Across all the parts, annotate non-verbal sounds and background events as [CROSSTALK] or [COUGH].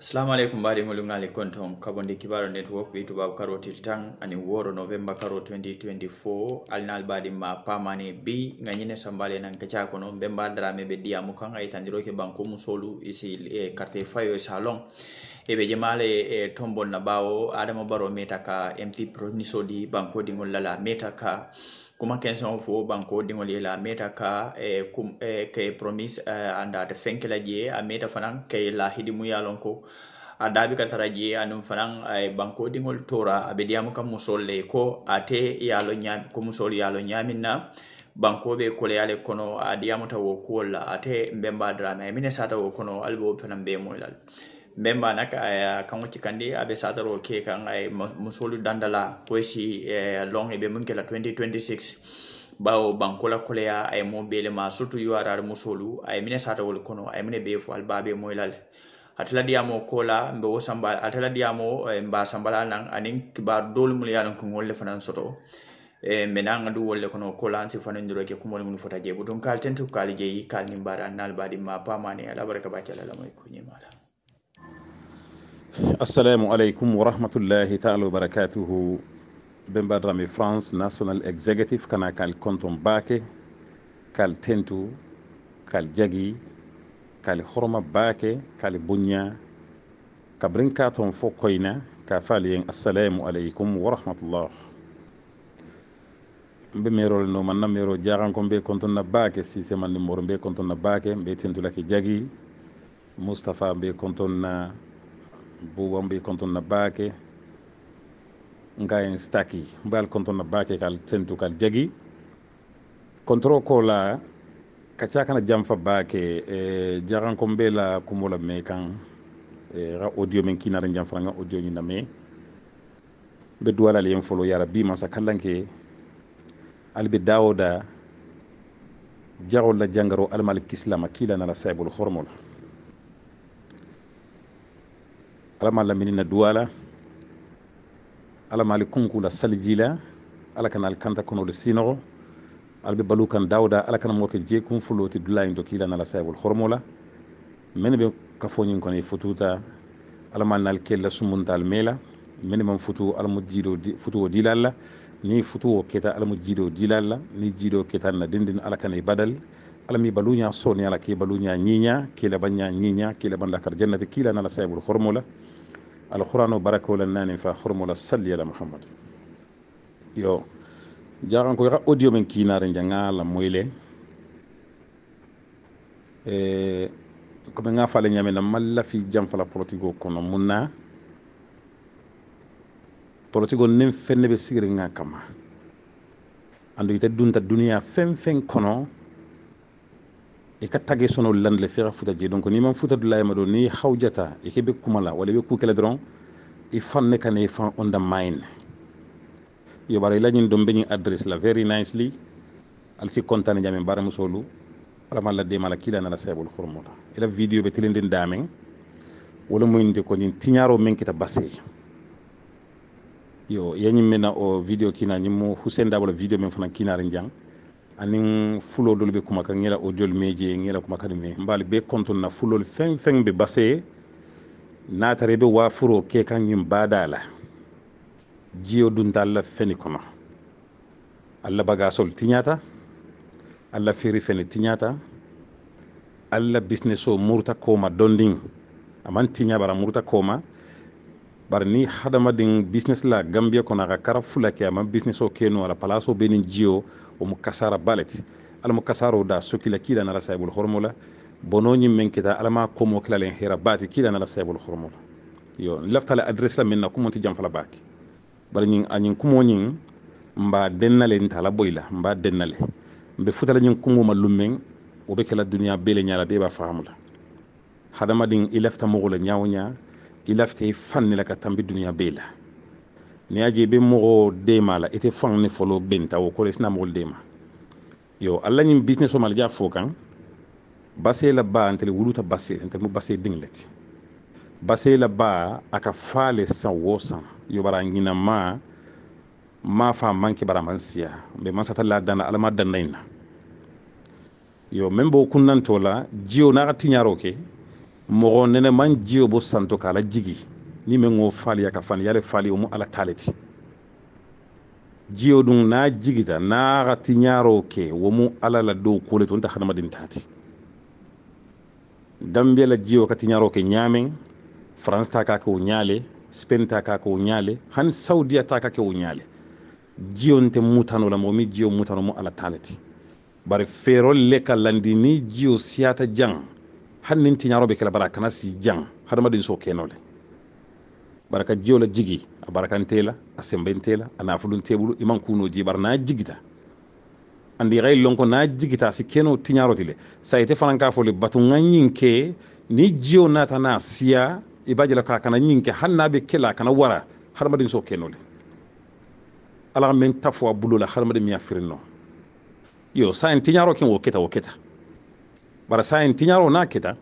assalamu bari mbaɗi molumnali konton kabondi kibaro network ɓi tubabu karotil tan ani woro November karo 2024 Alina albadi ma pamani bi gañine sambale na keca kono Mbemba adra ɓe diyamu kan aytandiroke banko musolu isi karte eh, fayo fayo long Ebe jemale e tombol na ɓawo adama baro metaka ka mp pronisodi banko dingol lala meta kuma kenseŋo fo banko diŋolu ye la meta ka eh, kum, eh, ke promise eh, andata fenke la je a meta fanaŋ ke la ye a eh, loŋ ko a daabi ka tara je aniŋ fanaŋ eh, banko diŋolu tora a be diyamu ka musolu le ko ate ye a ñaami ko musol ye a na banko be koleya le kono a diyamuta wo kuwolu la ate n benba darama ye miŋ wo kono ali be wo fanaŋ be moyi la mbe naka ya eh, kango chikandi kandi abe sataro ke kanga ay musolu dandala ko si eh, long ebe eh, mun la 2026 bawo bankola koleya ay mo bele ma sutu yuarar musolu ay mine sata satawol kono ay mine be fo albabe moylal atala diyamo kola mbe wo samba atala diyamo mba sambala nan anin kibar dol mul yalan ko wolle fanan soto e menan adu wolle kono kola ansi fanan ndiro ke kumol mun fota jebu don kal tentu kal jeyi kal nimbara nal badi ma pamani ala baraka ba la moy ko nyimala assalamu aleykum wa rahmatullahi taala wa barakatuhu ɓe mbaɗrami france national executive kana kal konton baake kal tentu kal jagi kal horma baake kal buña kabrin ka ton fo koyna ka faaliyen assalamu aleykum wa rahmatullah mbe merol no man na mero jaxanko mbe konton na baake sise man numéro mbe konton na baake mbe tentulake jagi moustapha mbe konton na buuba mbi kontonna baake nga en staki mbayal kontonna baake kal tentu kal jagi kontro ko e, la kaca kana janfa baake e jaxankon be la kumo la me kan e xa audio men kinara janfara nga audio ñinda me be duwalal yen folo yara bi masa kallanke albi dawo jarol la jangaro almal na la saibul hormola ala ma laminina duwala ala ma kunku la salijila ala kana ali kanta konolu sinoxo ala be balu kan dawda ala kana mo ke jekun fuloti dulayin to kila nala sayibol horomola mene be kafoñin kono i fututa ala ma la sumunta sumuntal mela mene man futu ala mo jiido futuwo dilal la ni futuwo keta ala mo jiido dilal la ni jiido ketan na dindin ala kana i badal ala mi baluña sooni ala ke baluña ñiña kila baña ñiña kila ban lakar jannati kila nala sayibol horomola alqur'an o bara kewlan nanin fa hormola salli ala mouhammad yo jaxankoy xa audio men kinare janga la moyle comme nga fale ñamena malla fi fala politigo kono mun na politigo nen fenne be sigiri nga kamma andu ita dunta duniya fen fen kono i ka tage sɔnna lan le ni lafiya ka futa je donc n'i ma futa dula yama don n'i hawjata i ke be kuma la wala i be ku kɛlɛ dɔrɔn i fan ne ka ne fan on the mind yobara i laɲini dɔn be ɲin adresse la very nicely al si contane jamin baramusolu ala mala ladema mala kila nana sayabol hormola ila video be telenden damen wala muyinde ko ñin tiñaro men kita basse yo mena o video kina mo hussein dabala video men fana kinare jang ani fulo fulodol be kuma kan yela audiol meje yela kuma kan me mbal be konton na fulol fen fen be base na tare be wafuro ke kan yin badala jio dun dalla feni kono alla baga sol tinyata alla firi feni tinyata alla business murta koma dondin aman tinya bara murta koma bari ni hadamaden business la gambia kono aga kara fula ke aman business o keno ala palaso benin jio mukasara balet ala mukasaro da sokila kila nala saibul hormola bono ñim men kita alama komo kilalen hira bati kila nala saibul hormola yo lafta la adresse la menna kumonti jam fala baki bari ñing añin kumo ñing mba dennale ntala boyla mba dennale mbe futala ñing kumo ma lummen o be kala duniya bele ñala be ba fahamula hadamadin ilafta mogola ñaw ñaa ilafta fanni la ka tambi duniya bela n'i aji bi i bɛ mɔgɔ dema la i tɛ faŋ ne fɔlɔ benta wo kore sina mɔgɔ dema yo alla ni business o malja fo kan base la ba antele wuluta base antele mu base dinglet base la ba aka faale san wo san yo bara ngina ma ma fa manke bara man siya be masata la dana alama ina yo membo bo kunnanto la jiyo naxa tiñaro ke nene man jio bo santo kala jigi ni men go faliya ka fani yale fali umu ala taleti jiyo dung na jigita na gati nyaro ke umu ala la do kule tu nta nama dintati dambia la jiyo kati nyaro ke ñamen france taka ke unyale ñaale spain ta ke unyale ñaale han saudiya taka ke unyale jiyo nte mutano la momi jiyo mutano umu ala taleti bari fero leka landini jiyo siyata jang hani nin nyaro kela bara kana si jang hadama dinso kenole baraka jiyola jigi a barakantela a sembentela a nafuɗunteɓulu iman kunoji jibar na jigita andi xay lonko na jigita si keno tiñaroti le sayite fanan ka fo le ñinke ni jio nata na siya i ba ka kana ñinke han na be kela kana wara hadamaden so keno le ala men tafo a bulola hadamaden miya firinno yo sayin tiñaro ken wo keta wo keta bara sayin tiñaro na keta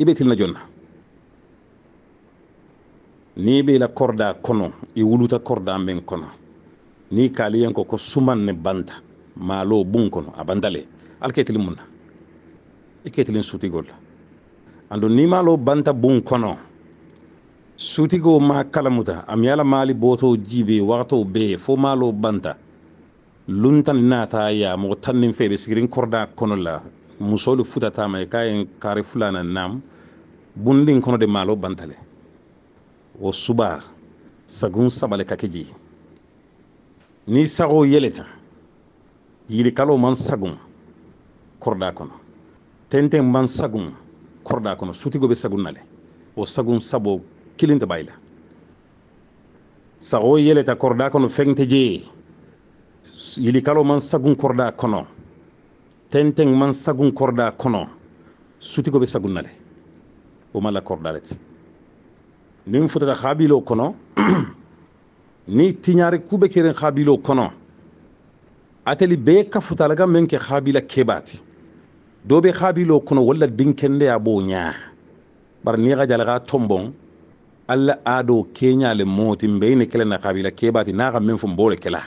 i be jonna ni be la korda kono i wuluta korda men kono ni kaliyen ko ko suman ne banta malo bun kono a bandale alketilin munna i ketilin sutigol la ando ni malo banta bun kono sutigo ma kalamuta am yala mali boto jibe wakato be fo malo banta luntan nata ya mo tannin febe sigirin korda kono la musolu futata mai e kayen kare fulana nam bundin kono de malo bantale wo suba sagun sabale ka ke je ni sago yeleta yili yilikalo man sagun korda kono tenten man sagun korda kono sutigo be sagun nale wo sagun sabo kilinte bayla sago yeleta korda kono fengte je yilikalo man sagun korda kono tente man sagun korda kono sutigo be sagun nale wo mala korda lete nin futata haabilo kono [CLEARS THROAT] ni tiñaari kuɓe keren haabilo kono ateli be kafutalaga men ke haabila keɓati doɓe haabilo kono walla dinkende a ɓo ñaa bara ni hajalaga tombon allah aɗo keñale mooti mbeyne kelena haabila keɓati naga men fo mbole kela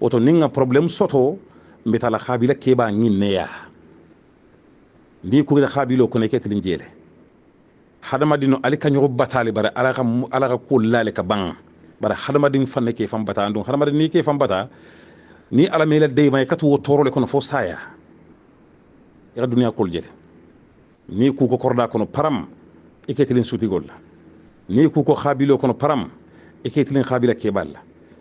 oto ninga probléme soto mbetala haabila keɓa ñinneya ndi kugita haabilo kono e ketelin jeele hadamaden ale ka ɲɔgɔn batale bari ala ka ala ka ko lale ka ban bari hadamaden fanne ke fan bata don hadamaden ni ke fan bata ni ala mela dey may katu wo torole kono fo saya ira duniya kol jere ni ku ko korda kono param iketilin suti gol ni ku ko khabilo kono param iketilin khabila ke balla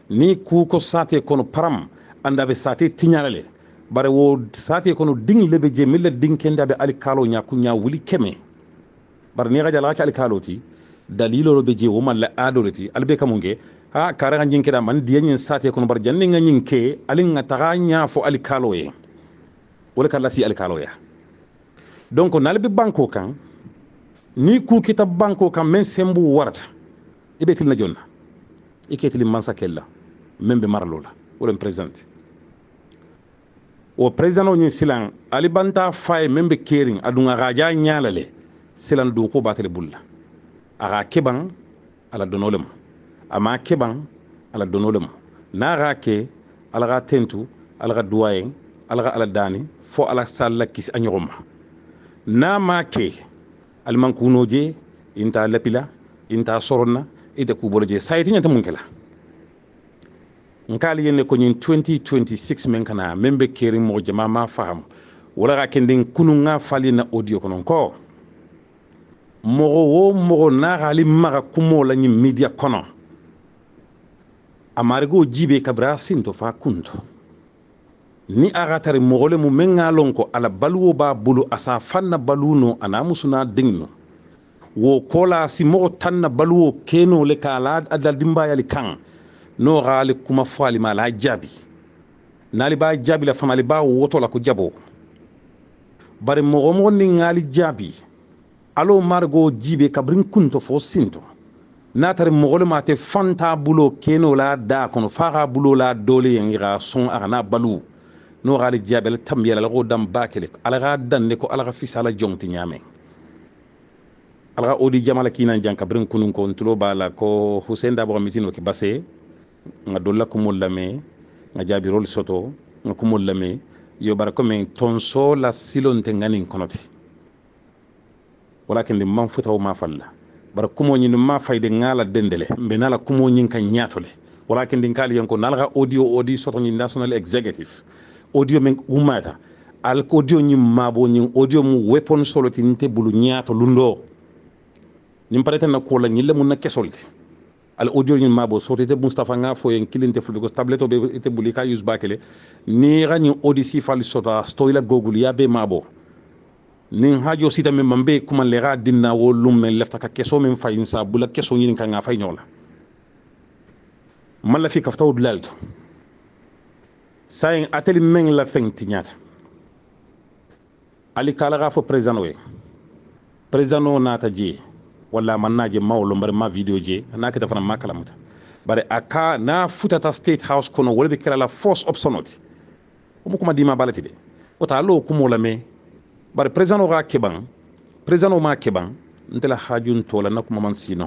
ni ku ko sate kono param anda be sate tinyalale bare wo sate kono ding lebe je milla ding kenda be ali kalo nya ku wuli keme bar ni gaja laka alkaloti dalilo be je woma la adoriti albe kamunge ha kara ga nyinke man diye nyin sate kono bar janne nga nyinke alin nga taga nya fo alkaloye wala kala si alkaloya donc nalbe banko kan ni ku kita banko kan men sembu warata ibe tilna jonna ike tilin mansa kella men be marlo la wala president o president o nyin silan ali banta fay men be kering adunga gaja nyalale silan duuku baatale bulla aga keban ala donolem ama keban ala donolem na ga ke ala ga tentu ala ga duwayen ala ga ala dani fo ala salla kisi a ɲɔgɔn ma na ma ke alimankuno je inta lapila inta soronna ite kubolo je sayiti ɲata mun kela nkaali yenne ko ñin 2026 men kana men be keri mo jama ma faamu wala ga kendin kunun ga fali na audio konon ko mɔgɔ o mɔgɔ n'a ka hali maga kumaw la ni media kɔnɔ amarigoo jibe kabira sinto fa kunto ni a ka tari mɔgɔ le mu men ŋa lɔn ko ala baluwo b'a bolo a sa fan na balu no a n'a musu n'a wo kola si mɔgɔ tan na baluwo keno le ka la a yali kan n'o ka kuma fɔ ali ma ala jaabi n'ale b'a jaabi la fana ale b'a woto la ko jabo bari mɔgɔ mɔgɔ ni ŋa ali jaabi alo margo jibe kabrin kunto fo sinto natare mogolo mate fanta bulo keno la da kono faga bulo la dole yengira son agana balu no gali jabel tambiyala lago dam bakele ala ga danne ko ala ga fisala jongti nyame ala ga odi jamala kinan jan kabrin kunun ko ntulo bala ko husen da bo mitino ki base nga dolla ko mollame nga jabirol soto nga ko mollame yo bara ko tonso la silonte nganin konote walakin li man futahu ma falla bara kumoñi ni ma fayde ngala dendele mbe nala kumoñin kan ñatole walakin ndin kaali hen ko nalaga audio odi sotoñi national executive audio men ummata al ko audio ñim mabo ñin audio mu weapon soloti nte bulu ñaato lundo ñim pareten na kola ñille mun na kesolti al audio ñin mabo sotite mustapha nga fo en kilinte fulbe ko tabletto be ite buli ka bakele ni rañi audi si fali sota stoyla gogul yabe mabo nin hajo sita min mambe kuma lega dinna wo lum men lefta ka keso min fayin sa bula keso nyin kan nga fay ñola man la fi kaftaw dulalto sayin atel men la feng tinyata ali kala ga president we president no nata je wala man naje mawlo mbar ma video je na ka fana ma kala bare aka na futa ta state house kono wolbe kala la force option oti kuma dima balati de o ta lo kumola me bari président ka keban président ma keban ntela hajun hajuntola nakkuma man sino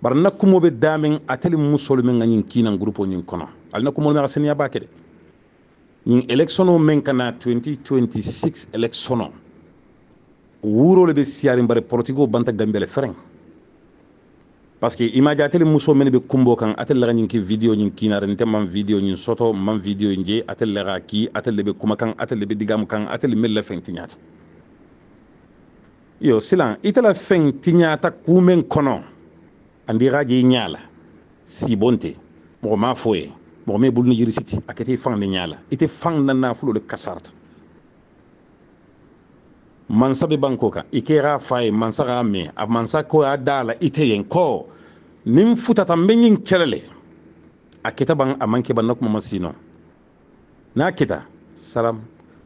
bari nakkumo ɓe damen atali musol men ga ñin kinan groupe o ñin kono ali nakkumol me xa seniya bake de ñin élection men kana 2026 élection o wurole be siyarin bari politique banta gambele fereng parce que image atele muso men be kumbo kan atel laga ñin ki video ñin kinare nte man video ñin soto man video je atel laga ki atel be kuma kan atel be digamu kan atel mel la fen fentiñata yo silan itala fen tiɲata kuumen kɔnɔ andira je ɲala sibonte mɔgɔ m'a fɔ ye mɔgɔ min ni yiri siti a kɛtɛ fan de ɲala i tɛ fan na nafolo de kasarata mansa bɛ ban ko kan i kɛra fa ye mansa k'a mɛn a mansa ko y'a da yen kɔ nin futata n bɛ ɲin kɛlɛ a kɛta ban a ban na kuma n'a kɛta salam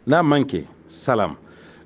n'a man kɛ salam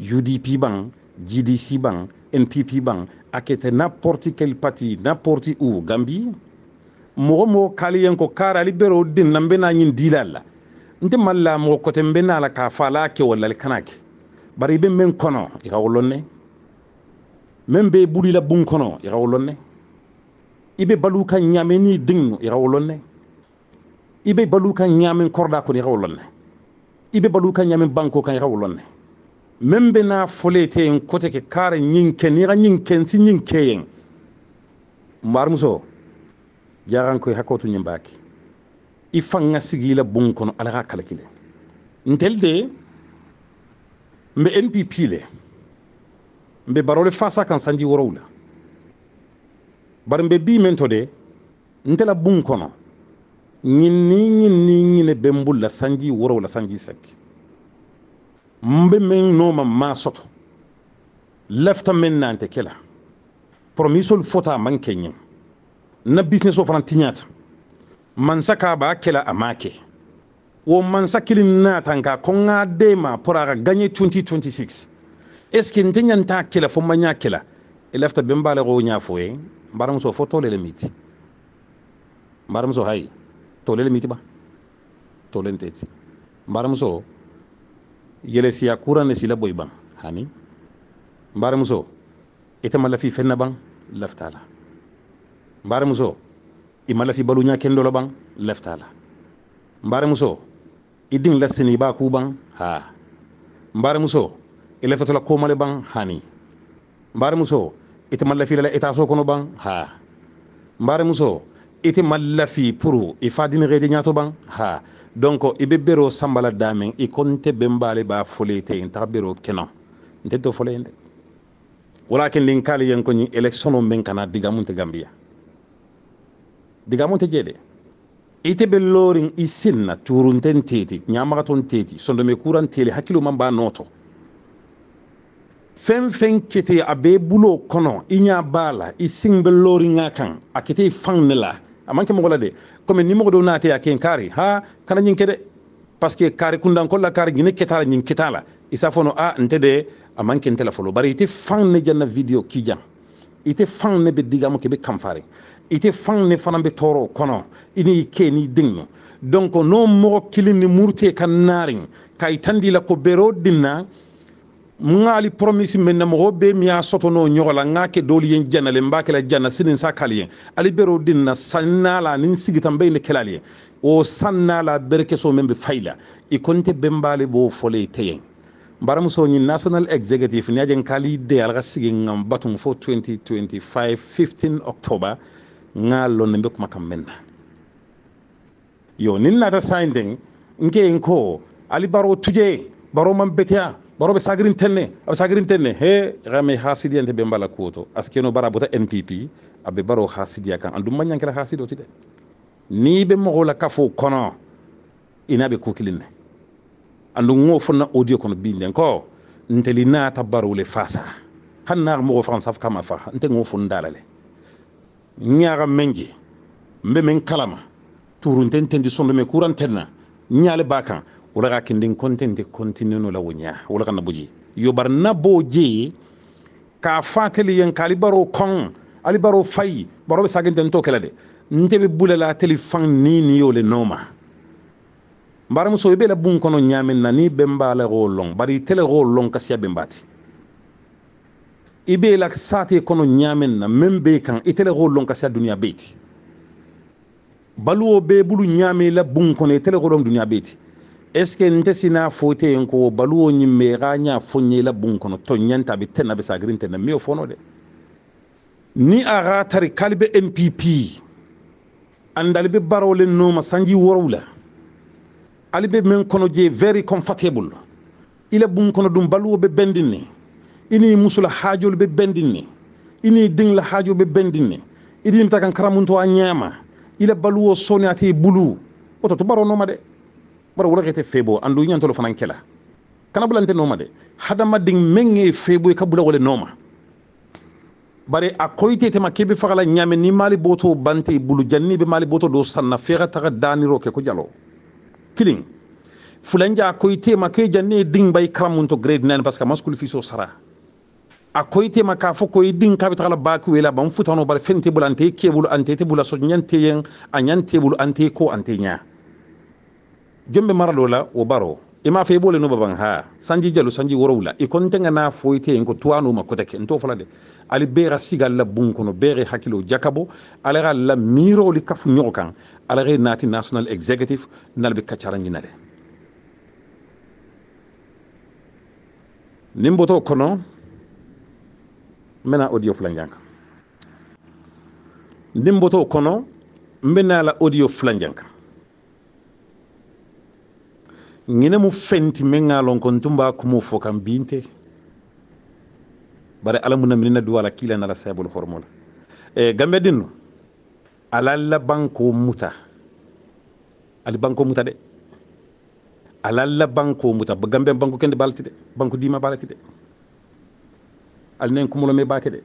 UDP bank, GDC bank, NPP bank, akete n'importe quel parti n'importe où Gambie mɔgɔ mɔgɔ kali ko kara ali bɛrɛ o den na n dilal ɲin dila la n tɛ na la mɔgɔ kɔtɛ k'a fɔ ala wala kana kɛ bari i bɛ min kɔnɔ i ka wolon dɛ min bɛ burila bun kɔnɔ i ka wolon dɛ i bɛ balu ka ɲaamɛ n'i den i ka wolon dɛ balu ka ɲaamɛ kɔrɔda kɔnɔ i ka wolon dɛ balu ka ɲaamɛ banko kan i ka wolon men be na folete en kote ke kare ñinken nixa ñinken si ñinkeyen mbar muso jarankoy hakkotu ñimbaki i fanga sigila bun kono ala xa kalakile ntel de mbe npp le mbe barole fasa kan sanji worowla bari mbe bi men to de ntela bun kono ñinni ñinni ñine be mbulla sanji worow sanji sekki mbe meŋ noma ma soto lefta men nante kela ke promisol fota man maŋ na business of tiñaata mansa saka ba kela amake a maa ke wo mansa kiliŋ naata nka koŋŋaa deema pour a ka gagne 2026 est ce que nte ñaŋ fo manya kela i e lefta be baa le ko wo ñaa fo ye fo tole le miti so hay tole le miti ba tole mbaram so yele siya kurane sila boy ban hani mbare muso itama lafi fenna ban laftala mbare muso ima lafi balu nya kendolo ban laftala mbare muso idin lasini ba ku ban ha mbare muso ilafatola komale ban hani mbare muso itama lafi la itaso kono ban ha mbare muso ite mallafi pour i fadini xeedi ñaato ban ha donc i be bero sambala damen i konte bembale ba folete in taxa bero kenon nte to fole de walakin lin kaali yen ko ñin men kana digamunte gambiya digamunte jeede ite be lorin i sinna turunten teeti ñamaxaton teeti sondome kuran teeli hakkilo man ba nooto fen fen kete a be bulo kono i ña baa i siŋ be lorin ŋa kan a kete i faŋ ne la amanke mo de comme ni mo do naati yakin kari ha kana ke de parce que kari kundan kolla kari gine ketala nyin ketala isa fono ah, a ntede amanke ntela folo bari ite fan ne janna video jang ite fan ne be ke be kamfare ite fan ne fana be toro kono ini ke ni dingno donc no mo kilin ni murte kan naarin kay tandila ko bero dinna nga ali promisi men na be mi a soto no nyogo la nga ke doli le mbake la janna sinin sa kaliye ali bero din na sanna la nin sigitan be ne kelaliye o sanna la berke so men be fayla i konte bembale bo fole teyen baramuso ñi national executive ni ajen kali de alga sigi ngam batun fo 2025 15 october nga lon be kuma menna yo nin nata sign den nke en ko ali baro tuje baro man betia baro baroɓe sagrintenne aɓe sagrintenne he xame ha sidiyante ɓe mbala koto askeno bara bota npp aɓe baro ha sidiya kan andum mañankela ha sidoti de ni ɓe moxola kafo kono inaɓe kukilinne andu ŋo fonna audio kono binden ko nteli naata barole fasa han naaxa moxo faxan kama fa nte ngo fon dalale ñaxa menji mbe men kalama turunten tendi sondu me kurantenna ñaale ba kan wala ga kindin kontente kontinu la wunya wala kana buji yo barna boje ka fateli yan kalibaro kon alibaro fay baro be sagin den to de ntebe bulela teli fan ni ni yo le noma mbaram so be la bun kono nyamen nani bemba la go long bari tele go long kasiya bembati ibe la sate kono nyamen na membe kan itele go long kasiya dunya beti baluwo be bulu nyame la bun kono itele go long dunya beti est ce que nte sina foyite yen ko baluwo ñimme xa ña fo ñela bun kono to ñanta bi tenna be sagirin tenna miyo fono de ni a xa tari kalibe mpp andali be le noma sanji worow la ali be men kono je very comfortable ila bun kono dum baluwo be bendin ini musula hajol be bendin ne ini dingla hajo be bendin ne idim takan karamunto a ñama ila baluwo soni bulu oto to noma de bara wolakete febo andu ñantolo fanan kela kana bulante nooma de hadamaden meŋ ye e febo e ka bula wole nooma bari a koyitetema kebe fagala ñaame ni maali boto bante e bulu janni be maali boto do sanna fega taga daniro ke ko jalo kiliŋ fulanja a koyitema ke janni ye diŋ bayi karamunto grade 9 parce que ma fiso sara a koyitema k'a fo ko ye diŋ ka be tagala wela ban futano bari feŋ te ante kebulu ante te bula so ñante yeŋ a ñante bulu ante ko ante ñaa jɔn bɛ mara dɔ la wo baro i m'a fɔ i b'ole no baban ha sanji jalo sanji worow la i kɔni tɛ ka n'a fɔ tɛ yen ko tuwa n'o ma kɔtɛ kɛ n t'o fana dɛ hali bɛɛ ka sigi la bon kɔnɔ bɛɛ ka hakili o ala ka la miiriw de kafu ɲɔgɔn kan ala ka naati national executive n'ale bɛ kacara ɲina dɛ nin bɔtɔ kɔnɔ n bɛna audio filanjan kan nin bɔtɔ kɔnɔ n bɛna la audio filanjan kan ŋine mu fenti meŋ a lon kon tumba kumo fo kan binte bare ala mun minna duwa la kila nala saibul hormol e gambe dinno ala la banko muta ali banko muta de ala la banko muta ba gambe banko kende balti de banko dima balti de ali nen kumulo me bake de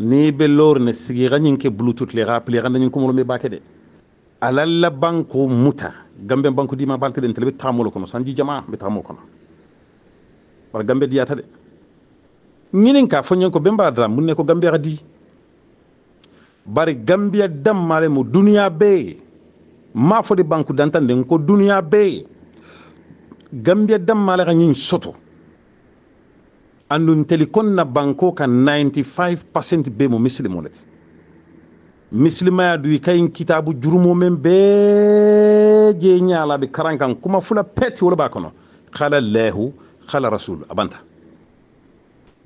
ni be ne sigi ganyin ke bluetooth le rappelé ganyin kumulo me bake de alalla banko muta gambe banko dima balteɗen tele ɓe tamolo kono sanji jama ɓe kono wara gambe diyata de ñinin ka foñen ko ɓe mbadata munne ko gambe aka di bari gambiya dammale mo duniya bee ma fode banku dantanden ko duniya bee gambiya dammale ka ñin soto andun teli konna banko ka 95 percent be mo misilimo lete misilimaya du i kayin kitabu jurumo men bee je ñalaɓe karan kan kuma fula peti wala ba kono kala lehu hala rasul abanta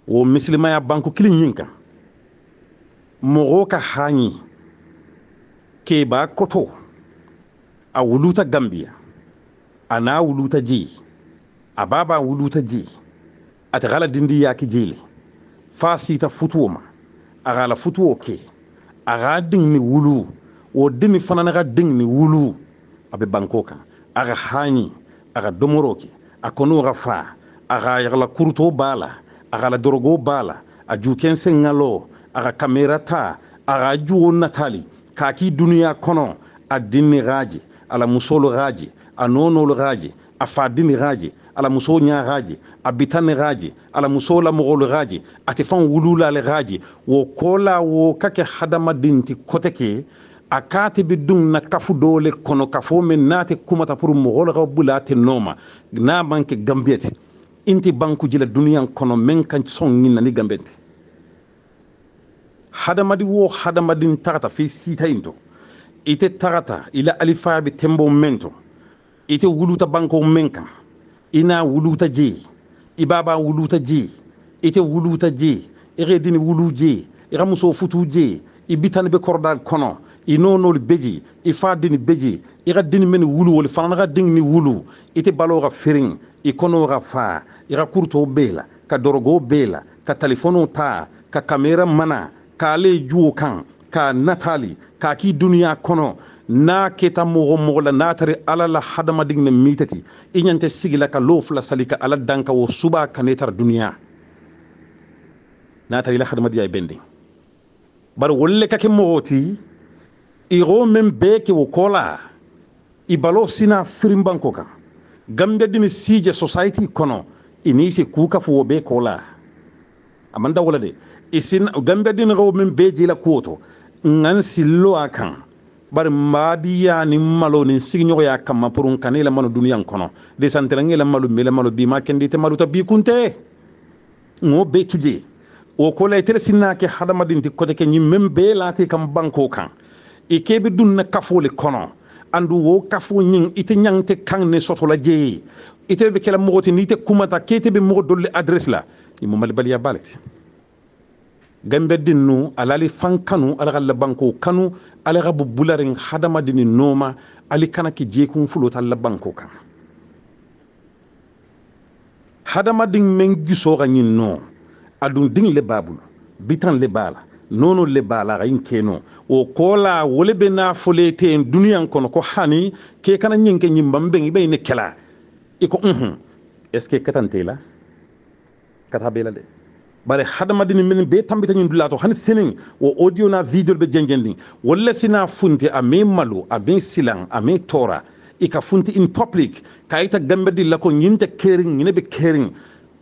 wo misilimaya banku kilin yin kan mogo ka hañi ke ba koto a wuluta gambia a na wuluta je a baba wuluta je ata hala dindi yaki jele fa sita futuwo ma a hala futuwo ke a ka ding ni wulu o dimi fana na ka ding ni wulu a bɛ ban k'o kan a ka haani a ka domoro kɛ a kɔnɔw ka fa a ka yagala kuruto b'a la a ka ladɔrɔgo b'a la a ju kɛnse ŋalɔ a ka kamera ta a ka juwo natali k'a k'i duniya kɔnɔ a dinni gaje ala musolu gaje a nonolu gaje a fadini gaje ala muso ɲa gaji a bitane gaji ala muso la mɔgɔlu gaji a fan wulula le gaji wo kola wo ka kɛ hadamaden ti kɔtɛ ke a kaati bi dun na kafu dole kono kafo min na te kumata pour mɔgɔlu ka bula te noma na man ke gambiyati inti banku jila duniyan kono men kan son ɲin na ni gambiyati hadamadi wo hadamadin tagata fi sita to ite tagata ila alifa bi tembo men to ite wuluta banko men kan i n'a wuluta je i wuluta je ite wuluta je i dini wulu je i muso futu je i bitani bɛ kono kɔnɔ i n'o n'olu beji i fa dini beji i ka dini mɛni wulu wol fanana ka dini ni wulu ite tɛ balo ka feere i kono ka fa i ka kurutɔw bɛ la ka dorogo bela la ka telefono ta ka kamera mana ka le juukan kan k'a natali k'a k'i duniya kono na keta mogo mogo la na ala la hadamaden na mitati i ɲante sigila ka lo fula ala danka wo suba ka tara duniya na tare ila hadamadiya i e bende bari wolle ka ke mogo ti i go men bee ke wo kola i balo sina firinbanko kan gambe dini sije society kono i ni se ku ka wo bee kola a man wola de i dini go men bee jila kuwo to ngan sillo a kan bari maadiya ni malo ni sigiɲɔgɔnya kama pour n kan ne lamano duniya kɔnɔ desantɛla n lamalo me lamalo bi ma kɛndi tɛ maluta bi kunte ŋo be tuje o ko kola itere sinna ke hadamaden ti kote ke ñimmen bee laati kam banko kan i kebe dun na kafo le kono andu wo kafo ñing ite ñangte kan ne sotola jeeye ite be kela mogoti ni te kumata kete be mogo le adresse la imo malibaliya balete gambe dinnu alali fan kanu alagalla banko kanu ala ka bubularin hadamadini noma ali kana ki jekun kun fulota laban ko kan hadamadin men giso ka ɲin no adun din le b'a bolo bitan le b'a la nono le b'a la a yin o kola la wale be n'a fɔlen tɛ yen kɔnɔ ko hani k'e kana ɲin ke ɲin ban bɛn i be ne kɛla i ko unhun est ce que ka taa la la bare hadamadini min be tambitañin dulato hani sinin wo audio na video be jengeni walla sina funti ame malu ame silan ame tora ika funti in public kayita gambedi lako ñinte kerin ñine be kerin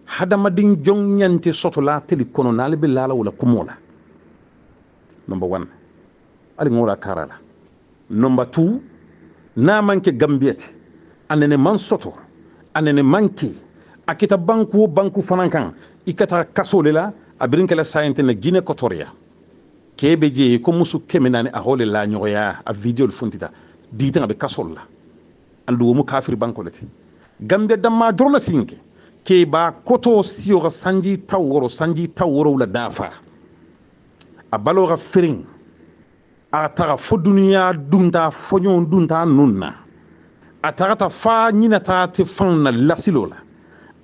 hadamadin jonñante sotola teli kono naali be laala wala kumola number one ali ŋola karala number two na manke gambiyete anene man soto anene manke akita banku banku fanan i ka taga kaso le la a birin kɛla sayɛntɛ na ginɛ kɔtɔriya k'e je ko musu kɛmɛ naani a hɔle la ɲɔgɔnya a videolu funtita digitanga be kaso la anduwomu kafiri banko le ti gambe damma dɔrɔn la sin kɛ b'a koto siyo ka sanji ta wɔrɔ sanji ta wɔrɔw la dafa a balo ka feereŋ a taga fo duniya dunta fɔɲɔgɔn dunta nun na a taga ta fa ɲinata tɛ fanw na lasilo la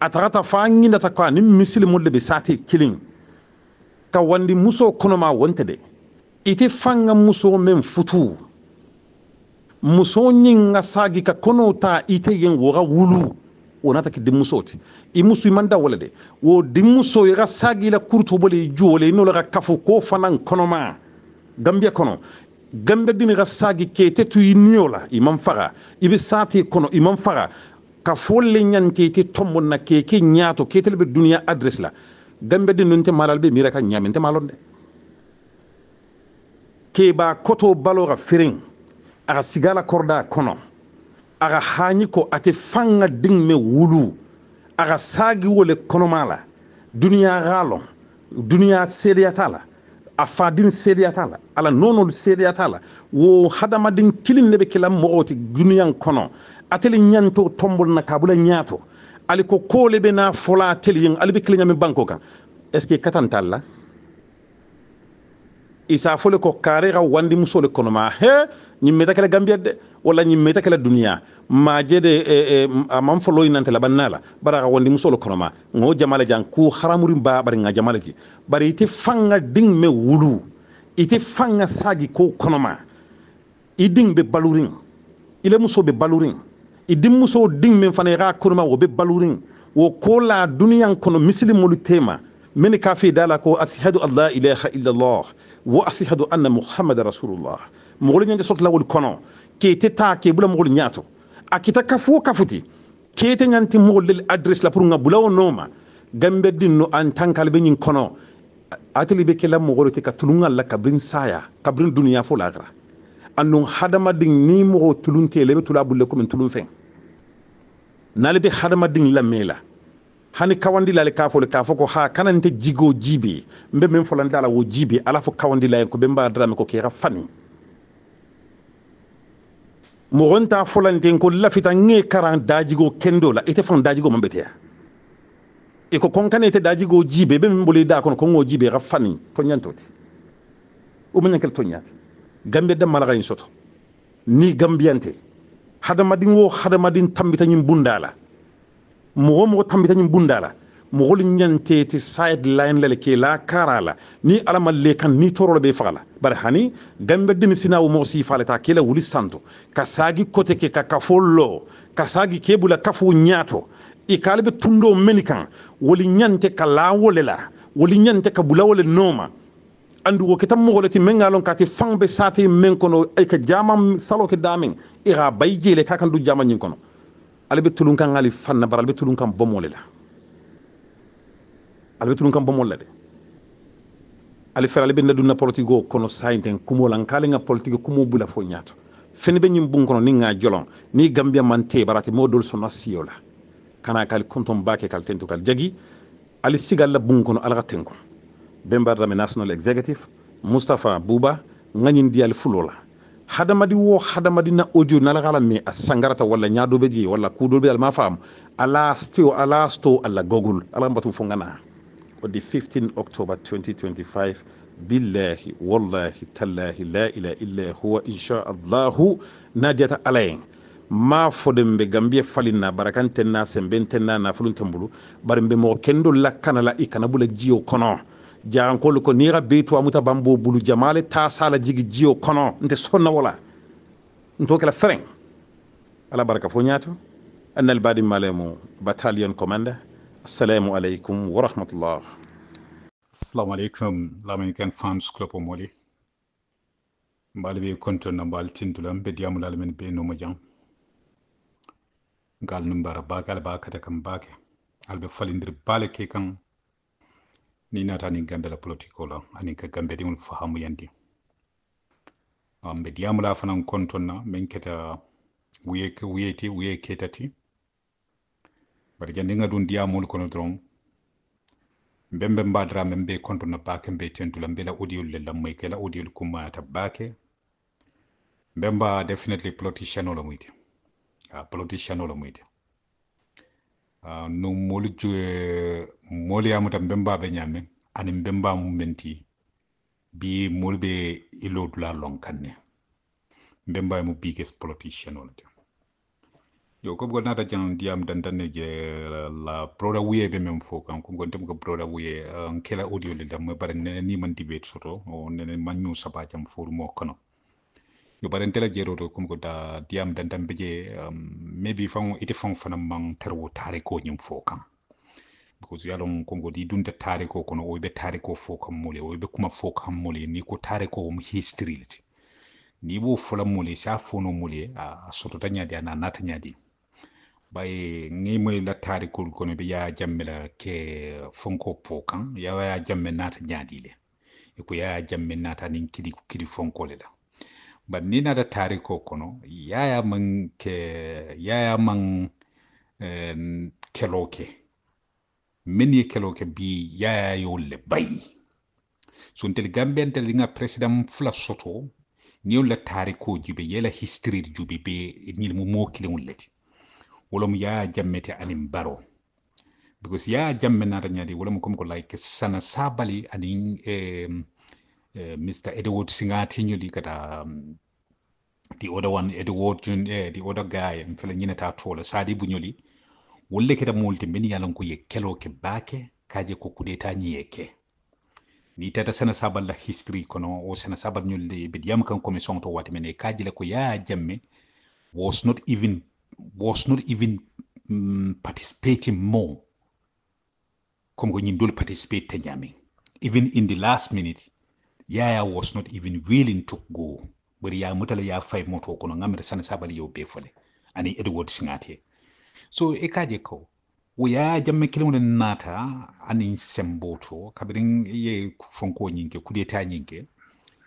a tagata fa ɲindata ko ani misilimol le be sate kilin ka wandi muso konoma wonte de ite fanga muso men futu muso ɲin ka sagi ka kono ta ite yen woga wulu wonata ki dimmuso ti i musu i man da wala de wo dimmuso i ka sagi la kurutu bole i ju wole i ko fana kɔnɔma gambia kɔnɔ gambia dini ka sagi kete tu i niyo la faga i be kɔnɔ i faga ka folle ñanti ti tombo na ke ñaato ke be dunia adresse la gambe di nunte malal be mira ka nte malonde malon de ke ba koto balo ga firin aga sigala korda kono aga hani ko ate fanga ding me wulu aga sagi wole kono mala dunia galo dunia sediyata la a fadin sediyata la ala nono sediyata la wo hadamadin kilin lebe kila mogoti duniyan kono atele ñanto tombol na ka bula ñaato ali ko kole be na fola tele yin ali be kele ñami banko kan est ce que katantal la isa fole ko kaare xa wandi musole kono ma he ñim meta kele gambia de wala ñim meta kele duniya ma jede eh, eh, a man foloy nante laban bara xa wandi musole kono ma ngo jamale jan ku haramurin ba bari nga jamale ji bari ite fanga ding me wulu ite fanga sagi ko kono ma be balurin ile muso be balurin idin musow din min fana ra kurma wo be balurin wo ko la duniyan kono misili mulu tema min ka fi dala ko ashhadu an la ilaha illa allah wa ashadu anna muhammad rasulullah mogol nyande sotla wol kono ke te ta ke bula mogol nyato akita kafu kafuti ke te nyanti mogol lel address la pour nga bula noma gambe dinno an tankal be nyin kono atili be kelam mogol te ka tulunga la kabrin saya kabrin dunya fo lagra anon hadamaden ni mɔgɔ tulunte lebe i bɛ tulu a bolo komi tulun fɛn n'ale bɛ hadamaden hani kawandi la ale k'a fɔ k'a ko ha kana nin tɛ jiko ji bɛ n bɛ min la o ji bɛ ala fɔ kawandi la yen ko bɛ n b'a ko kɛra fani mɔgɔ n t'a fɔla ko lafita n karan dajigo kendo la ite tɛ dajigo mun bɛ tɛ yan i ko kɔn kana dajigo ji bɛ i bɛ da kɔnɔ ko n k'o ji bɛ i fani tɔnɲɛ tɔ o ma ɲɛ kɛlɛ tɔnɲɛ gambe da malaga in soto ni gambiyante hadamadin wo hadamadin tambita ñin bundala mogo mogo tambita ñin bundala mogol ñanteti side line lale ke la karala ni alama le kan ni torolo be fagala bari hani gambe dini sinawo mogo si faleta kela wuli santo ka sagi kote ke ka kafollo ka sagi kebula kafo ñato i kalibe tundo meni kan woli ñante ka lawolela woli ñante ka bulawole nooma andugo kitam mogole ti men ngalon kati fangbe sati men kono e ka jama salo ke damin e ga bayje le kakan du jama nyin kono albe tulun kan ngali fanna bar albe tulun kan bomole la albe tulun kan bomole de ali fer albe ndaduna politique go kono sainten kumo lan kale nga politique kumo bula fo nyaato fen be nyim bun kono ni nga jolon ni gambia man te barake modol sona siola kana kal konton bake kal tentu kal jagi ali sigal la bun kono alga tenko dame national exécutif moustapha bouba gañindi yaali fulola hadamadi wo hadamadi na audio nalakala mi a sangarata walla ñadoɓe je walla kudoɓe alma ala stio ala sto allah gogul ala mbatum fo gana wadde 15 october 2025 billahi wallahi tallahi la ila illa huwa inchallahu nadiyata ala en ma foden be gambie falinna barakan tenna semben tenna nafolun ten bulu bari mbe mogo kendo lakkana la i kana bula jiyo kono jaankol ko ni rabbi tuwamuta bambo bulu jamale ta sala jigi jio kono nte sonna wala nto kala fereŋ ala baraka fo ñaato annal badi malemu battalion commanda assalamu aleykum wa rahmatullah assalamu aleykum lamin fans club o moli mbaali ɓe konto no mbaali tintulam ɓe diyamulal men be nomo jam ngal num mbara baake ala kam baake alɓe falindir baale ke kan nina politiko ninata anigambira pulotikola anikagambira imwe nkufahamu yandi mbediyamula um, afana nkontonna menketa wuyeke wuyeti wuyeketati bari jandiŋa dun diyamolu kono doron mbembe mbadra mbembe be na bake mbe tentula mbe la odiyol le lammoy ke la odiyol kummayata bake mbemba definitely politician o la muyte ah, politician o la Ah, no moolu moolu ye muta mbemba be ñaameŋ aniŋ mbemba mu meŋ ti bi moolu be iloo dula loŋ ne mbemba ye mu biggest politician wo le ti yo ko bugo naata jaŋ dantaŋ ne je la broda wuye be meŋ fo kaŋ komi ko ntemu ko broda wuye ah, nke audio le damme bari nene niŋ maŋ dibeti soto nene maŋ ñuŋ saba jaŋ forumoo kono yo bara ntela jeroto comme ko da diyam dantambe je um, maybe fan ite fan fana man tarwo tare ko nyim fo because yalon kongo di dunda tare ko kono oybe tare ko fo mole oybe kuma fo mole ni ko tare ko um history lati ni bo fola mole sa fono mole a soto tanya di ana nata nya di baye ngi moy e la tare ko kono be ya jammela ke fonko fo ya ya jamme nata nya di le e ko ya jamme nata nin kidi kidi fonko le la ban nina da tariko kono yaya man ke yaya man eh, keloke min ye keloke bi yaya yo le bay so ntel gambian tel nga president fla soto niw la tariko jibe yela history jibe be nyil mu mo kilin leti wala mu yaya jammete anim baro because yaya jamme na nyadi wala kom ko like sana sabali anin eh, Eh, Mr. Edward Singatinuli kata um, the other one Edward Jun eh, the other guy and fela nyina ta trola sadi bunyoli wolle kata multi min yalan ko ye kelo ke bake kaje ko kudeta nyeke ni tata sana sabal la history kono o sana sabal nyolde bidiyam kan commission to wati men kaje le ko ya jamme was not even was not even um, participating more comme ko ñin participate te ñami even in the last minute yaya was not even willing to go bari ya mutala ya fay moto kono ngamre sana sabali yo be fole ani edward singate so e kaje ko wo ya jamme kilon nata ani semboto kabirin ye fonko nyinke kudeta nyinke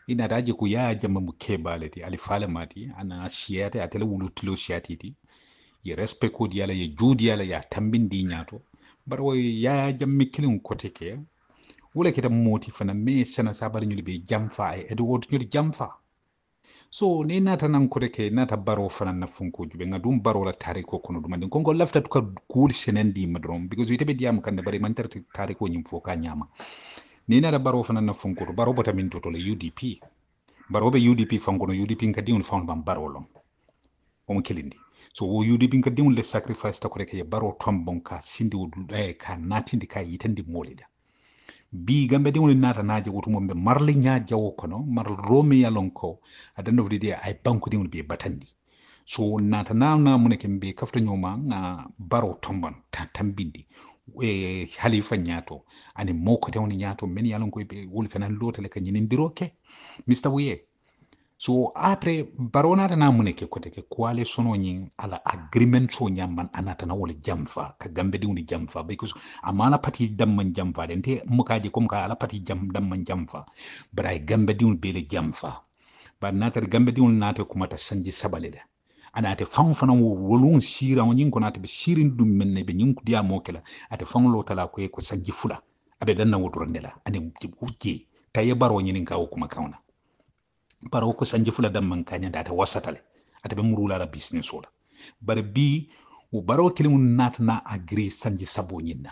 ina daje ku ya jama mu kebale ali fala mati ana siyata atele wulu tilo siyati ti ye respect ko diala ye judi ya tambin nyato bar wo ya jamme kilin kote wala kita moti fana me sana sabari nyuli be jamfa ay eh, edo wotu nyuli jamfa so ne na ta nan kore ke ta baro fana na funko jube nga dum baro la tariko kono dum ndin kongo lafta tuka kul senen di madrom because we yitebe diam kan da bari man tarti tariko nyum fo ka nyama ne na nata baro fana na funko to baro bota min toto le UDP baro be UDP fango no UDP ngadi on found bam baro lon o mo kelindi so wo udp bin ka diŋol le sacrifice ta kore ke ye baro tombon eh, ka sindi e ka natindi ka yitandi molida bigambe ɗin woni naaje woto mum ɓe marle jawo kono marle rome yalon ko adanno fodide ay banque ɗin woni be batandi so na natanana mune ken ɓe kafta ñoma baro tomban tambindi e halifa ñaato ani mawko tewne ñaato men yalon koye be wol fenan lotale ka ñinindiro ke mista wuye So apre barona tana mune ke kote ke kwale sono nyin ala agreement so nyamban anatana wole jamfa ka gambe diuni jamfa because amana pati damman jamfa den te mukaje kom ka ala pati jam damman jamfa but gambe diuni bele jamfa but natar gambe diuni nate kuma ta sanji sabale da anate fang fana wo wolun sira nyin ko nate be sirin dum menne be nyin ko dia mokela ate fang lo tala ko e ko sanji fula abe danna wodorndela ane tibuje taye baro nyin ka kuma kauna bara ko sanji fula dam man kanya data wasatale ata be murula la business ola bara bi o baro kilimu natna agri sanji sabo nyinna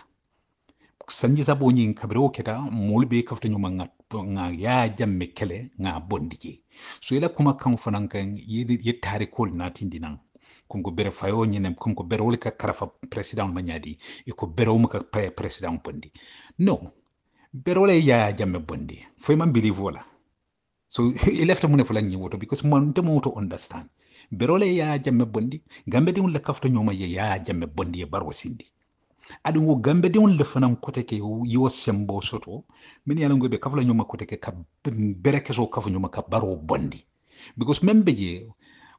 sanji sabo nyin kabre o keta molbe kafta nyuma ngat nga ya jamme kele nga bondike so ila kuma kan fanan kan ye tare kol natindi nan kungo bere fayo nyine kungo bere wole ka karafa president manyadi e ko bere o ka president bondi no bere wole ya jamme bondi fo man believe wala so [LAUGHS] e lefta mune fulan ñiwoto because montemoto understand berole ya jamme bondi gambe diwon le kafto ñoma ye ya jamme bondi e barwo sindi aɗum wo gambe diwon le fanan kote ke yo sembo soto min yala ngoɓe kafla ñoma kote ke ka bere keso kafo ñoma ka baro bondi because même be je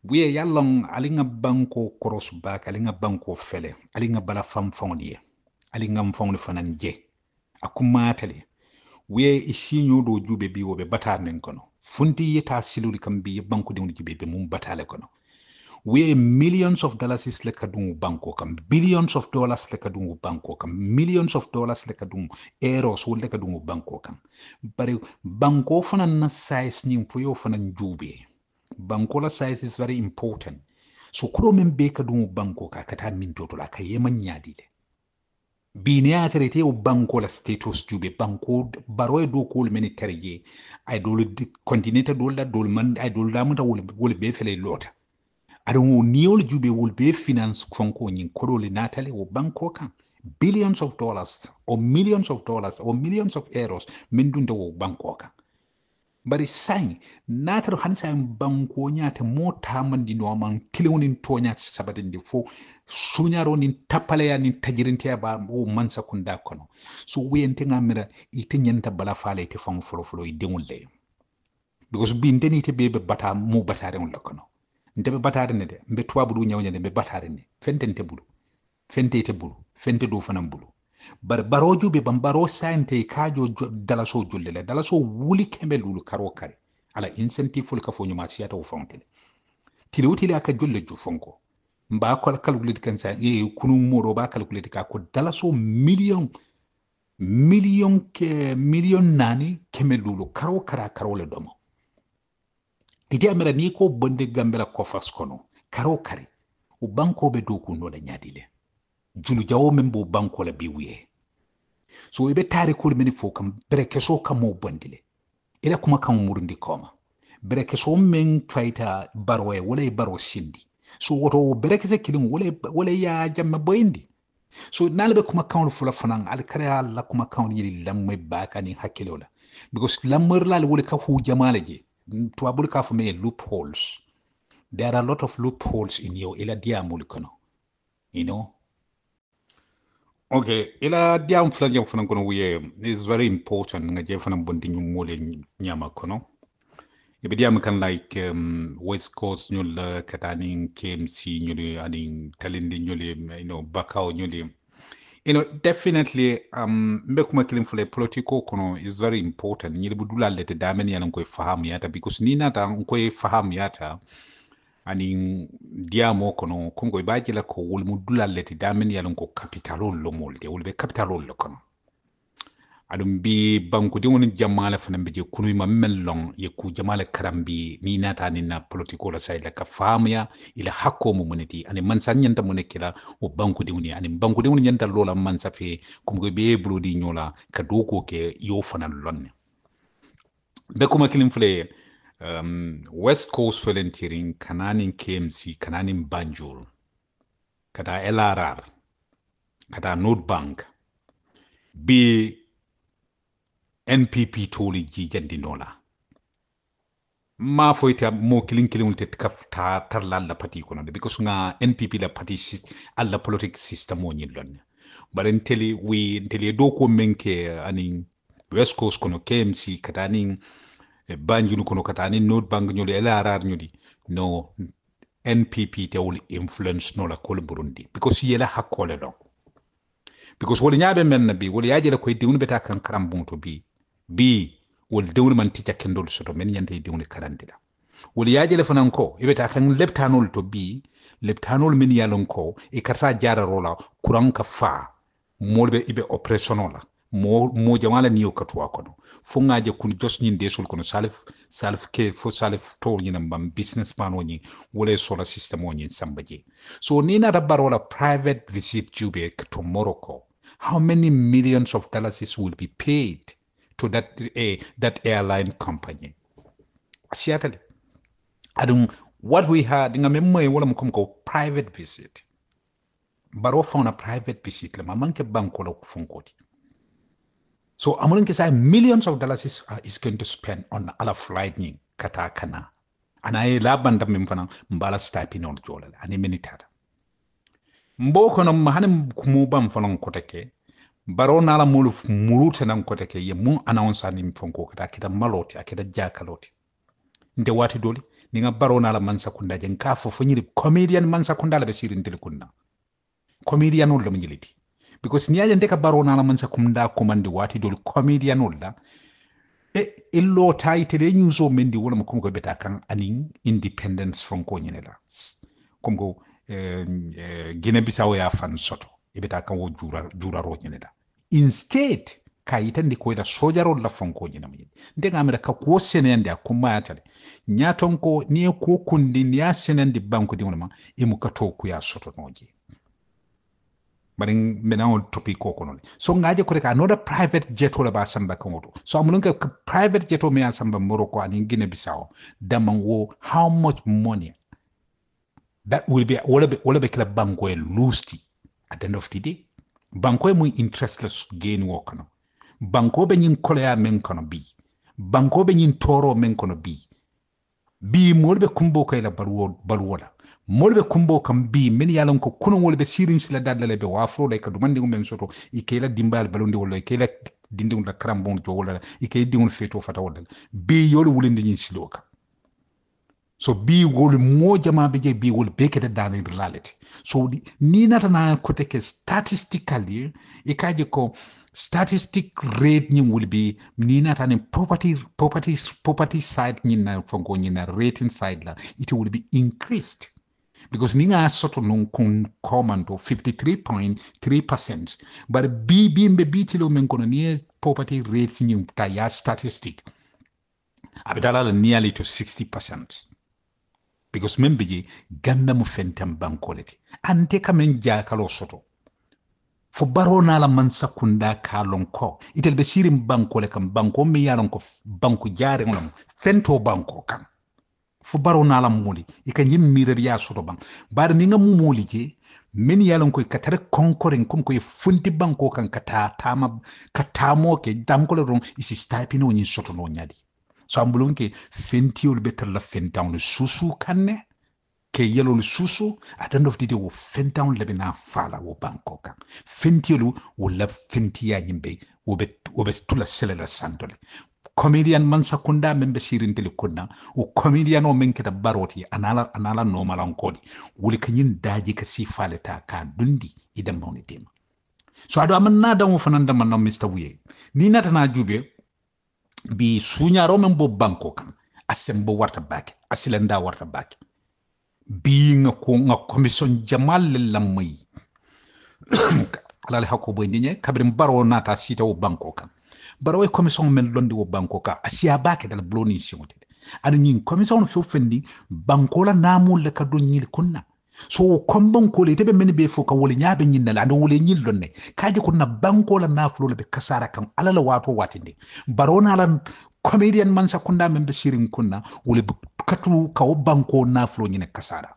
buye yallon alinga banko koros bak alinga banko fele alinga bala fam fawni ye alinga fawni fanan je akummatale wiye e siño ɗo juuɓe biwoɓe bata men kono funti yeta siluli kam bi banku de jibe be mum batale kono we millions of dollars le kadungu banko kam billions of dollars le kadungu banko kam millions of dollars le kadungu euros wo le kadungu banko kam bare banko fana na size nyim fo yo fana njube banko la size is very important so kuro men be kadungu banko ka kata min totola ka yema nyadi biniyaa terete wo banko la status jube banko baro ye dookolu meni terje ay doolu kontinenta doolu la doolu man ay doolu damuta wolu be fele loota aɗum wo niyol jube wol bee finance fonko ñin koɗole naatale wo banko kan billions of dollars o millions of dollars o millions of euros min dunta wo banko kan bari saŋi naataro hani saŋi bankoñaate moo taamandinoaman kiliŋo niŋ tooñaate sabatindi fo suñaro niŋ tappaleya niŋ tajirinteya ba wo mansa kunda kono so weyente mira ite ñanta bala faala ite faŋo folofolo i diŋol le because bi nteni ite bee be bata mu batariŋol le kono nte be batari ne de mbe tuwaabu du mbe batari ne fente nte bulu fente ite bulu fente do fanaŋ bulu barbarooju be bambaroo saayinte kaajo dalasoo jollele dalasoo wuli keme lulu karoo kare ala incentive ka foñuma siyata wo fonkele tili wutili aka jolle ju fonko mba kol calculate kan sa e kunu moro ba calculate ka ko dalaso million million ke million nani keme lulu karo kara karo le domo tidi amira ni ko bonde gambela ko fas kono karo kare u banko be do kundo la nyadile junujawo min bo banko la bi wiye so ibe tare kol min fo kam breke so kam mo bondile ila kuma kam murundi koma breke so min faita barwe wala barwo sindi so woto breke se kilin wala wala ya jamma boyndi so nalbe kuma kawol fula fanan alkara la kuma kawol yili lamme baka ni hakkilola because lammer la wala ka hu jamala je to abul ka fume loopholes there are a lot of loopholes in your ila dia mulkono you know Okay, ila diam fulani fana kono wuye is very important nga je fana bondi nyumule nyama kono. Ibe diam kan like um, West Coast nyul katani KMC nyul adin talindi nyul you know Bakau nyul. You know definitely um mbe kuma kilim fula politiko kono is very important. Nyil budula lete dameni yana nkoe fahamu yata because ni nata nkoe fahamu yata ani dia mo kono kongoye ibaji la ko wolmo mudula le ti damin yalon ko capitalol lomol de wol ɓe capitalol le kono adum bi banku di woni jamala fana be je kunu ma lon ye ku jamale karam bi ni natani na politiko la sai la ka famia ila hakko mo moneti ani man san nyanta mo nekila o banku di woni ani banku di woni nyanta lola man sa fe kum kumgo be bulodi nyola ka doko ke yo fana lonne be kuma kilim fle um, west coast volunteering kananin kmc kananin banjul kata lrr kata north bank be npp toli ji jandi nola ma foyta mo kilin kilin te kafta tarla la pati ko de because nga npp la pati alla politic system o nyillon bare nteli we nteli do ko menke anin west coast kono kmc kata anin banjuɗu kono katani notbankñol e lararñoli no npp tewol influence nola kol burundi because yela hakkole ɗon because wol ñaaɓe men na bi wol yaajela koye dewni ɓeta kan karam bonto bi bi wol dewni man tica kendol soto men ñanta e dewni karandi ɗa wol yaajele fanan ko iɓeta kan lebtanol to bi lebtanol men yalon ko e karta jararola kuran ka faa molɓe iɓe oppression mo moja wala niyo katwa kono funga je kun jos nyin de sul kono salif salif ke fo salif to nyin bam business plan woni wala sola system woni sambaje so ni na rabar wala private visit jube to morocco how many millions of dollars is will be paid to that uh, that airline company asiakale adun what we had nga memo wala mukom ko private visit baro fauna private visit le mamanke banko la kufunkoti So Amulinke said millions of dollars is, uh, is going to spend on ala lightning kata kana. Anaye labanda mfana mbala stipe ni onjole ani minitata. Mboko na mahani kumuba mfana nkoteke baro nala mulu murute na nkoteke ye mu announce ani mfonko kata akita maloti akita jakaloti. Nde wati doli ninga baro nala mansa kunda je nkafo fonyiri comedian mansa kunda la besiri ndele kunna. Comedian ulo mnyiliti because niyaja ndeka na la mansa kumda komande wati dol komedia nolda e illo tele nyuzo mendi wala mkumu ko beta kan anin independence from ko nela kumgo eh, eh, guinea bissau ya fan soto e beta kan wo jura jura ro nela instead ndi kweta soja sojarol la fonkoji nam yiɗi ndega amira ka kuwo seneyande a kummayatale ñaton ko ni e kuwo kundi sene ya seneyande banque diwno ma imu ka to soto sotonoje barin menaŋol topic o kono so ngaje kore ka anoda private jet ola ba samba kaŋo to so amulon ka private jet o me a samba morocco ani guine bissao daman wo how much money that will be wala be wala be club banko e lusti at the end of the day banko e mu interestless gain wo kono banko be nyin kolea men kono bi banko be nyin toro men kono bi bi mol be kumbo e la balwo balwola molu be kumbo kam bi min ye lon ko kunongol be sirin sila dadlale be wafro la ka dumandiŋo men soto i ka i la dimbayal balondi walla i ka i la dindiŋo la karamboŋo jowo la i ka i diŋolu feto fata walla la bi yolu wulindi ñiŋ siloo kan so bi wolu moo jama be je bi wolu bee keta daanirila le ti so ni nata na kote ke statistically i ka je ko statistic rate ñiŋ wolu be ni nata niŋ property, property, property side ñiŋ na fonko ñiŋ na rating side la ite wolu be increased because ninga a soto lon kon common to 53.3% bar bi bi mbe bitilo men kono ni property rate ni ta ya statistic abitala la nearly to 60% because men biji ganda mu fentam bankoleti ante kamen jakalo soto fo baro nala man sakunda ka lonko itel be sirim banko le kam banko mi yalon ko banko jare ngolom fento banko kan fo baro na la nala e ka nyim mirer ya soto ban bar ni nga mumuli je min yalan koy katare konkoren kum koy funti banko kan kata tama kata mo ke dam dankole ron isi stapi no ni soto no nyadi so ambulon ke fenti ol better la fentan le susu kanne ke yelo le susu adan of dide wo fentan le bena fala wo banko ka fenti ol wo la fenti ya nyimbe wo bet wo bet tula sele la sandole ኮሜዲያን መንሰኩንዳ membe sirinteli kunna u comedian o men keta baroti anala anala nomalan kodi wuli kanyin daji ka sifale ta ka dundi idan mawni tema so ado amanna dan wo fananda manna mr wuye ni nata na jube bi suñaro men bo banko kan asembo warta bake asilanda warta bake bi nga ko nga commission jamal lamay [COUGHS] alal hakko boy ndiñe kabrim baro nata sita o banko kan bara way commission men londi wo banko ka asiya bake dal bloni siwote adu nyin commission no fofendi banko la namu le kadu nyil kunna so kombon kole tebe men be fo ka wole nyaabe nyinna la ando wole nyil lonne kaje kunna banko la nafulo be kasara kan alala wato watinde barona lan comedian man sakunda men be sirin kunna wole katu ka banko nafulo nyine kasara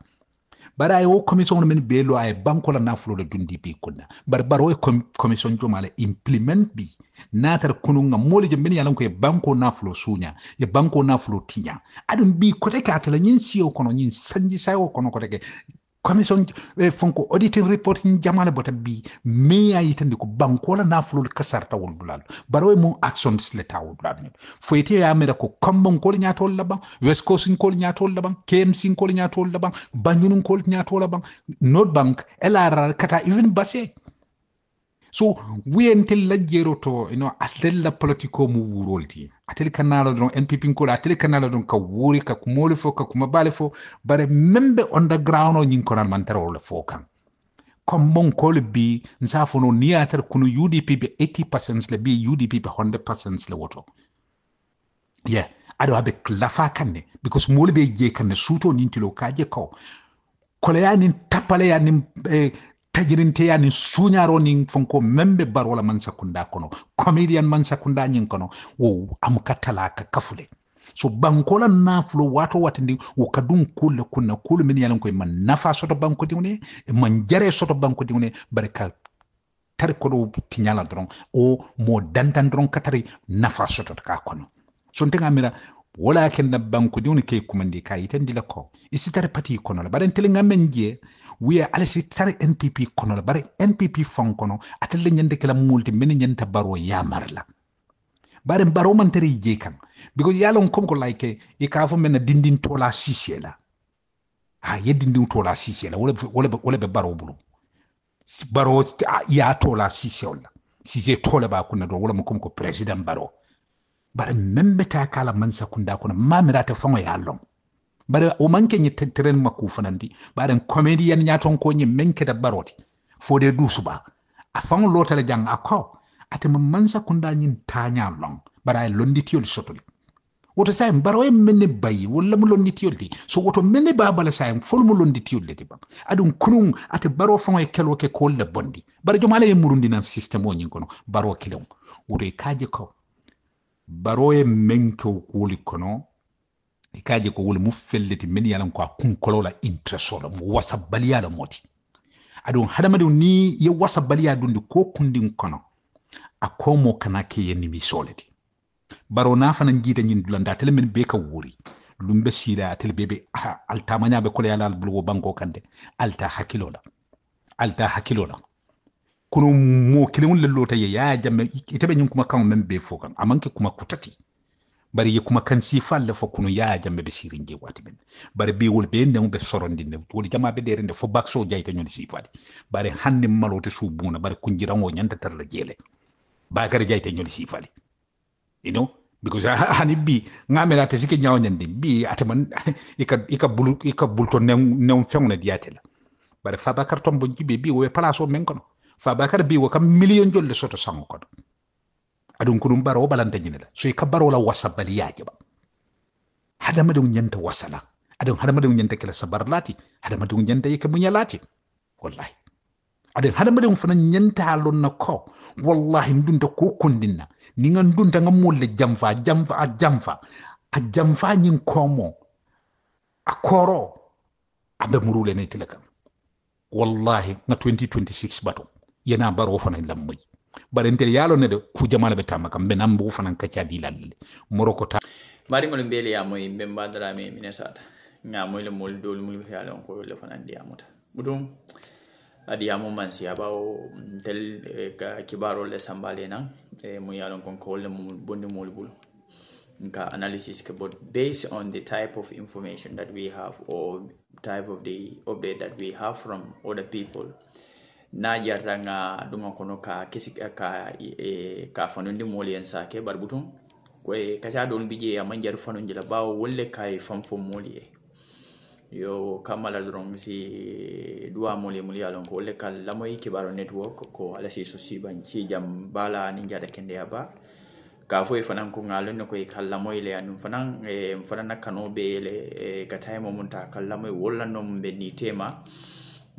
bari a ye wo commission men beelo aye bankola nafulola dundi bi kunna bari bari wo ye commission jomala implement bi natar kununga moolu je men yalan ko e banko nafulo suña e banko nafulo tiña adum bi kote ka tala nyin siyo kono nyin sanji sayo kono kote ke commission e fonko auditing report jamana bota bi a yitande ko bankola nafulol kasarta wol dulal baro mo action disleta wol dulal ne foyte ya mera ko kambon kol nyatol laban west coast kol nyatol laban kmc kol nyatol laban banyun kol nyatol laban north bank lrr kata even basse so wiyentel lajjero to ino atella politico mu wurolti atel kanala don npp ko atel kanala don ka wuri ka kumole fo ka kuma bale fo bare membe on o nyin konan man tara fo kan kom bon kol bi nsafono ni atar kunu udp be 80% le bi udp be 100% le woto yeah ado abe klafa kanne because mole be je kanne suto nyin kaje ko koleya nin tapaleya nin eh, pejirinte yani suñaro nin fonko membe barola man sakunda kono comedian man sakunda nyin kono wo am katala ka kafule so bankola nafulo wato watindi wo kadun kulle kunna kulle min yalan koy man nafa soto banko diwne e man jare soto banko diwne barka tar ko do tinyala dron o mo dantan dron katari nafa soto ka kono so tenga mira wala ken na banko diwne kay kumandi kay tan dilako isitare pati kono la baden telenga men je wiya ala si tari npp kono la bari npp fon kono atel la ñande kala multi men ñanta baro yamar la bari baro man tari je kan biko yalon kom ko like e ka fo men dindin tola sise la ha ye dindin tola sise la wala wala wala be baro bulu baro ya tola sise la sise tola ba kunna do wala mo kom ko president baro bari membe ta kala man sakunda kono mamirata fon yalon bara o manke nyi tren maku fanandi bara comedian nya ton ko nyi menke da baroti fo de dusu ba a fan lota jang akko ate mansa kunda nyi tanya long bara londi tiol sotoli woto sa mbaro e menne bayi walla mo londi tiolde so woto menne babala sa fol mo londi tiolde de bam adun kunun ate baro fon e kelo ke ko le bondi bara jomala e murundi nan system o nyin kono baro kelon woto e kaje ko baro e menke o kuli kono ikaje ko wol mu felliti men yalan ko a kunkolola intresola mo wasa baliyala moti aɗon haɗamaɗon ni ye wasa baliya dundi ko kundin kono a komo kana ke yenni mi solede baro na fana jiita ñin dulanda tele men be ka wuri ɗum ɓe siida tele ɓe ɓe altamañaɓe koloyalal bulwo banko kande alta hakkilola alta hakkilola kono mo kilewol lellota ye yaa jamme iteɓe ñin kuma kamo men be fo kan amanke kuma kutati bari yekuma kan si falle fo kuno yaa jambe be sirin je wati men bari be wol be ndemu be sorondi ne wol jama be dere nde fo bakso jayta nyoni si fati bari hande malote su buna bari kunjirango nyanta tarla jele bakare jayta nyoni si fali you know because [LAUGHS] hani bi ngamela te sike nyaaw nyande bi atama [LAUGHS] ika ika bulu ika bulto ne ne fengna diatela bari fa bakar tombo jibe bi wo place o men kono fa bakar bi wo kam million jolle soto sango kono aɗum ko ɗum ɓara o ɓalantañine la soye ka barola wasabali yajaɓa haɗamaɗum ñanta wasala aɗum haɗamaɗum ñanta kela sabar laati haɗamaɗum ñanta yeke muña laati wallahi aɗum haɗamaɗum fana ñanta ha lonna ko wallahi ndunta ko kondinna ni ga ndunta ga molle jamfa a jamfa a jamfa a jamfa ñin komo a koro murule nayi tila wallahi ga 2026 bato yana baro fana lammoyi bare ntel yaalo nede ku kujamala ɓe tama kam ɓen ambo fanan kaccadi lalle moroko ta marimol mbeele yamoy ɓe mbadarame mine sata ñamoyle mol dowlu mul yaalon ko yolle fanan ndiyamuta ɗum adi yamo man si abawo tel eh, ka kibarol le sambale nan e eh, mo yaalon kon ko wolle mum bonde mol bulu ka analysis ke but based on the type of information that we have or type of the update that we have from other people na jarranga ɗuma kono ka kesi ka e, ka fanondi moli en sake barbuton koye kaca ɗon mbiƴe amma jaru fanojila ɓawo wolle ka e fanfo moli e yo kammala doron si duwa moli e moli alon ko wolle ka lamoyi kibaro network ko alasi so siban ci jam bala ni jada kende ya ba ka fo e fanan ko ngalonno koye ka lamoyle anum fanan e fanan nakkanoɓeele e ka tayimo mum ta ka lamoye wollannomum ɓe ni tema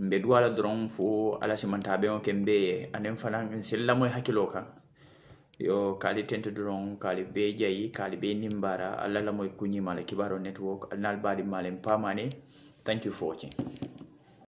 n be duwa la fo ala simantaabɛŋo ke n be ye aniŋ fanaŋ n sella moy hakkiloo kaŋ yo kali tente doroŋ kali bee jayi kali bee nimbaara ala la moy kuñima la kibaaro network ali naal baadimma paamaani thank you for watching